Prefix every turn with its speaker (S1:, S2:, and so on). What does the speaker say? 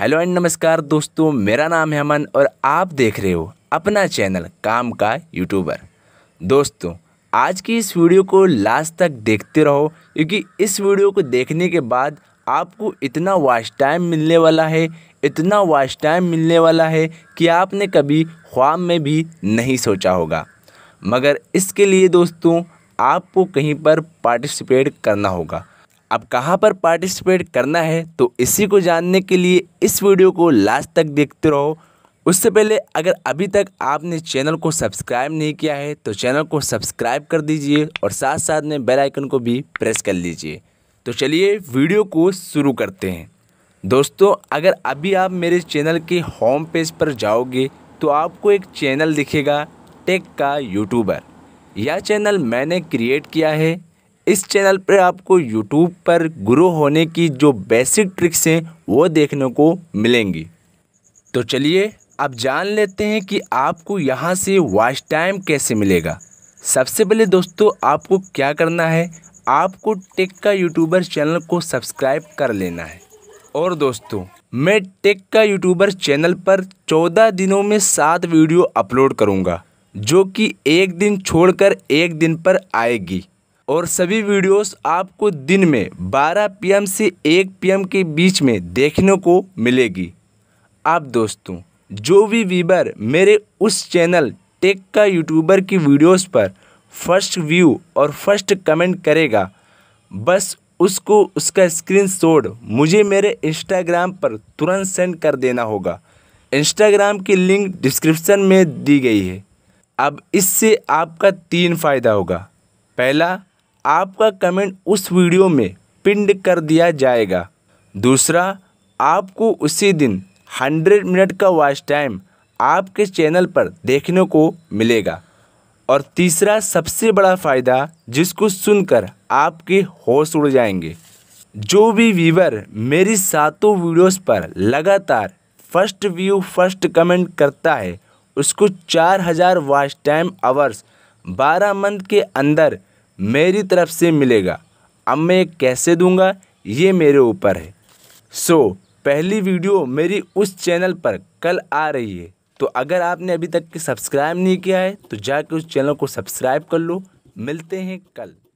S1: hello and नमस्कार दोस्तों मेरा नाम है अमन और आप देख रहे हो अपना चैनल काम का यूट्यूबर दोस्तों आज की इस वीडियो को लास्ट तक देखते रहो क्योंकि इस वीडियो को देखने के बाद आपको इतना वॉच टाइम मिलने वाला है इतना वॉच टाइम मिलने वाला है कि आपने कभी ख्वाब में भी नहीं सोचा होगा मगर इसके लिए दोस्तों आपको कहीं पर पार्टिसिपेट करना होगा अब कहाँ पर पार्टिसिपेट करना है तो इसी को जानने के लिए इस वीडियो को लास्ट तक देखते रहो उससे पहले अगर अभी तक आपने चैनल को सब्सक्राइब नहीं किया है तो चैनल को सब्सक्राइब कर दीजिए और साथ साथ में बेल आइकन को भी प्रेस कर लीजिए तो चलिए वीडियो को शुरू करते हैं दोस्तों अगर अभी आप मेरे चैनल के होम पेज पर जाओगे तो आपको एक चैनल दिखेगा टेक का यूट्यूबर यह चैनल मैंने क्रिएट किया है इस चैनल पर आपको यूट्यूब पर ग्रो होने की जो बेसिक ट्रिक्स हैं वो देखने को मिलेंगी तो चलिए अब जान लेते हैं कि आपको यहाँ से वॉच टाइम कैसे मिलेगा सबसे पहले दोस्तों आपको क्या करना है आपको टेक का यूट्यूबर चैनल को सब्सक्राइब कर लेना है और दोस्तों मैं टेक का यूट्यूबर चैनल पर चौदह दिनों में सात वीडियो अपलोड करूँगा जो कि एक दिन छोड़कर एक दिन पर आएगी और सभी वीडियोस आपको दिन में 12 पीएम से 1 पीएम के बीच में देखने को मिलेगी आप दोस्तों जो भी वीबर मेरे उस चैनल टेक का यूट्यूबर की वीडियोस पर फर्स्ट व्यू और फर्स्ट कमेंट करेगा बस उसको उसका स्क्रीनशॉट मुझे मेरे इंस्टाग्राम पर तुरंत सेंड कर देना होगा इंस्टाग्राम की लिंक डिस्क्रिप्शन में दी गई है अब इससे आपका तीन फ़ायदा होगा पहला आपका कमेंट उस वीडियो में पिंड कर दिया जाएगा दूसरा आपको उसी दिन 100 मिनट का वॉच टाइम आपके चैनल पर देखने को मिलेगा और तीसरा सबसे बड़ा फ़ायदा जिसको सुनकर आपके होश उड़ जाएंगे जो भी व्यूवर मेरी सातों वीडियोस पर लगातार फर्स्ट व्यू फर्स्ट कमेंट करता है उसको 4000 वॉच टाइम आवर्स 12 मंथ के अंदर मेरी तरफ से मिलेगा अब मैं कैसे दूंगा ये मेरे ऊपर है सो so, पहली वीडियो मेरी उस चैनल पर कल आ रही है तो अगर आपने अभी तक सब्सक्राइब नहीं किया है तो जाके उस चैनल को सब्सक्राइब कर लो मिलते हैं कल